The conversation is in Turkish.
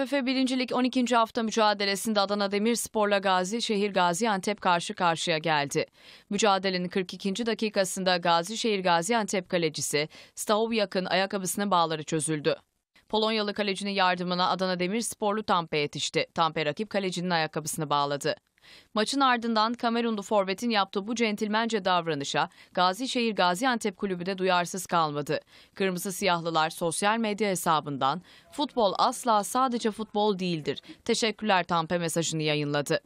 TFF birincilik 12. hafta mücadelesinde Adana Demirspor'la Gazişehir Gaziantep karşı karşıya geldi. Mücadelenin 42. dakikasında Gazişehir Gaziantep kalecisi Stahovyak'ın ayakkabısının bağları çözüldü. Polonyalı kalecinin yardımına Adana Demirsporlu Tampe yetişti. Tampe rakip kalecinin ayakkabısını bağladı. Maçın ardından Kamerunlu forvetin yaptığı bu centilmence davranışa Gazişehir Gaziantep Kulübü de duyarsız kalmadı. Kırmızı siyahlılar sosyal medya hesabından futbol asla sadece futbol değildir. Teşekkürler Tampe mesajını yayınladı.